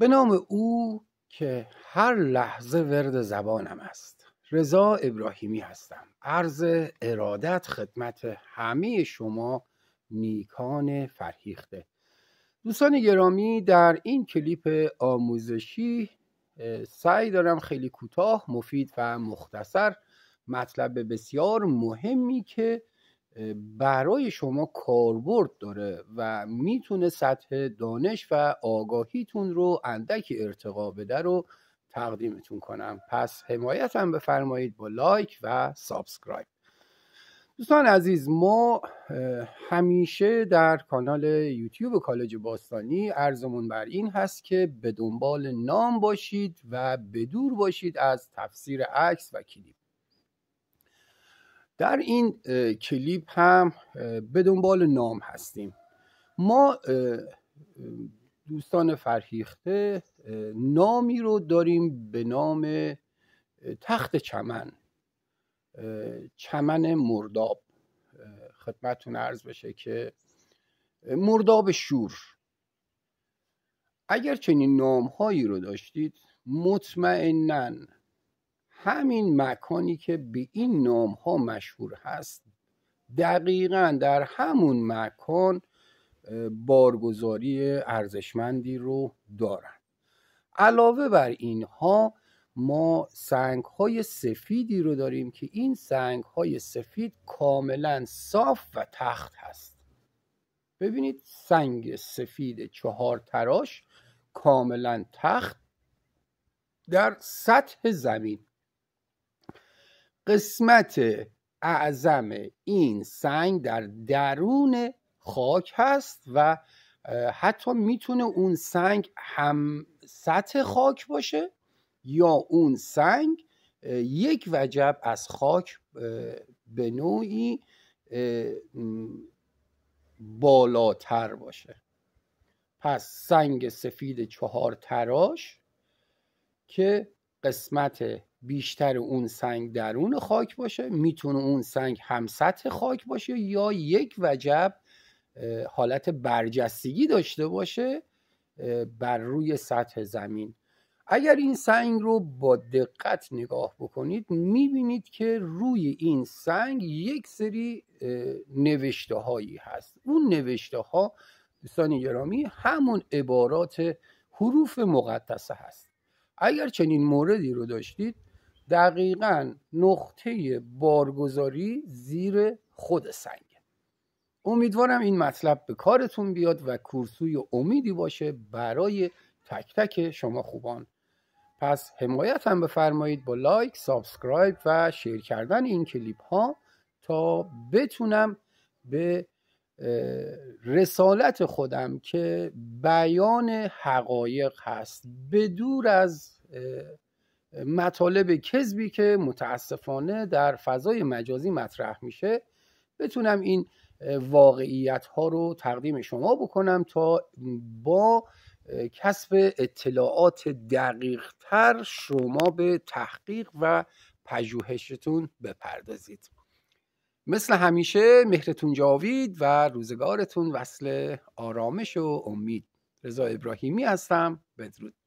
به نام او که هر لحظه ورد زبانم است رضا ابراهیمی هستم عرض ارادت خدمت همه شما نیکان فرهیخته دوستان گرامی در این کلیپ آموزشی سعی دارم خیلی کوتاه مفید و مختصر مطلب بسیار مهمی که برای شما کاربرد داره و میتونه سطح دانش و آگاهیتون رو اندکی ارتقا بده رو تقدیمتون کنم پس حمایتم بفرمایید با لایک و سابسکرایب دوستان عزیز ما همیشه در کانال یوتیوب کالج باستانی ارزمون بر این هست که به دنبال نام باشید و بدور باشید از تفسیر عکس و کلیپ در این کلیپ هم به دنبال نام هستیم ما دوستان فرهیخته نامی رو داریم به نام تخت چمن چمن مرداب خدمتون عرض بشه که مرداب شور اگر چنین نام هایی رو داشتید مطمئنا همین مکانی که به این نام ها مشهور هست دقیقا در همون مکان بارگذاری ارزشمندی رو دارن علاوه بر اینها ما سنگ های سفیدی رو داریم که این سنگ های سفید کاملا صاف و تخت هست ببینید سنگ سفید چهار تراش کاملا تخت در سطح زمین قسمت اعظم این سنگ در درون خاک هست و حتی میتونه اون سنگ هم سطح خاک باشه یا اون سنگ یک وجب از خاک به نوعی بالاتر باشه پس سنگ سفید چهار تراش که قسمت بیشتر اون سنگ درون خاک باشه میتونه اون سنگ هم سطح خاک باشه یا یک وجب حالت برجستگی داشته باشه بر روی سطح زمین اگر این سنگ رو با دقت نگاه بکنید میبینید که روی این سنگ یک سری نوشته هایی هست اون نوشته ها دوستان گرامی همون عبارات حروف مقدسه هست اگر چنین موردی رو داشتید دقیقا نقطه بارگذاری زیر خود سنگه امیدوارم این مطلب به کارتون بیاد و کورسوی امیدی باشه برای تک تک شما خوبان پس حمایت هم بفرمایید با لایک، سابسکرایب و شیر کردن این کلیپ ها تا بتونم به رسالت خودم که بیان حقایق هست دور از مطالب کذبی که متاسفانه در فضای مجازی مطرح میشه بتونم این واقعیت ها رو تقدیم شما بکنم تا با کسب اطلاعات دقیق تر شما به تحقیق و پژوهشتون بپردازید مثل همیشه مهرتون جاوید و روزگارتون وصل آرامش و امید رضا ابراهیمی هستم بدرود